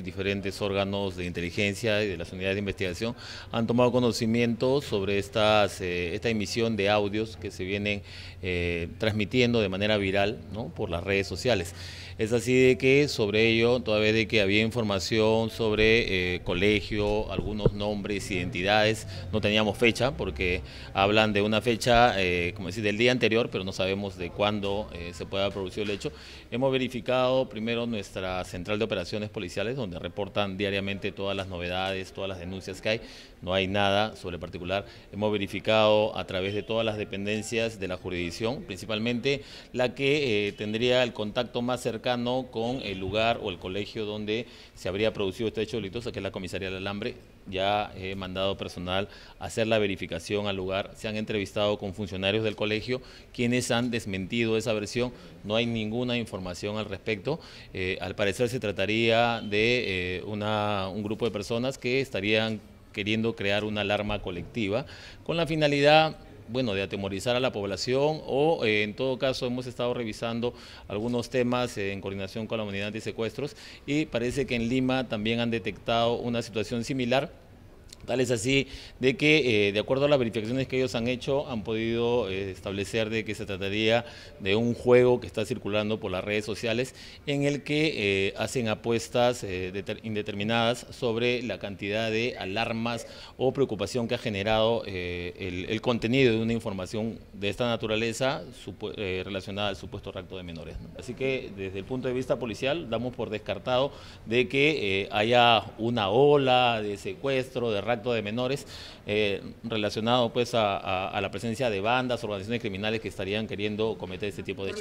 Diferentes órganos de inteligencia y de las unidades de investigación han tomado conocimiento sobre estas, eh, esta emisión de audios que se vienen eh, transmitiendo de manera viral por las redes sociales. Es así de que sobre ello, toda vez de que había información sobre eh, colegio, algunos nombres, identidades, no teníamos fecha porque hablan de una fecha, como decir, del día anterior, pero no sabemos de cuándo se pueda producir el hecho. Hemos verificado primero nuestra central de operaciones policiales, donde reportan diariamente todas las novedades, todas las denuncias que hay. No hay nada sobre particular. Hemos verificado a través de todas las dependencias de la jurisdicción, principalmente la que eh, tendría el contacto más cercano con el lugar o el colegio donde se habría producido este hecho delitoso, que es la comisaría del Alambre. Ya he mandado personal a hacer la verificación al lugar. Se han entrevistado con funcionarios del colegio, quienes han desmentido esa versión. No hay ninguna información al respecto. Eh, al parecer se trataría de eh, un grupo de personas que estarían queriendo crear una alarma colectiva con la finalidad bueno, de atemorizar a la población o eh, en todo caso hemos estado revisando algunos temas en coordinación con la unidad de secuestros y parece que en Lima también han detectado una situación similar Tal es así de que, eh, de acuerdo a las verificaciones que ellos han hecho, han podido eh, establecer de que se trataría de un juego que está circulando por las redes sociales en el que eh, hacen apuestas indeterminadas sobre la cantidad de alarmas o preocupación que ha generado el, contenido de una información de esta naturaleza relacionada al supuesto rapto de menores. Así que desde el punto de vista policial damos por descartado de que haya una ola de secuestro, de rapto, de menores, eh, relacionado pues a, a la presencia de bandas, organizaciones criminales que estarían queriendo cometer este tipo de hechos.